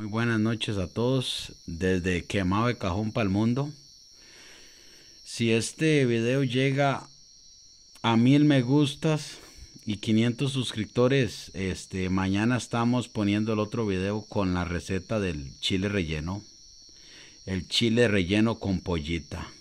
Muy buenas noches a todos desde Quemado de Cajón para el Mundo. Si este video llega a mil me gustas y 500 suscriptores, este, mañana estamos poniendo el otro video con la receta del chile relleno. El chile relleno con pollita.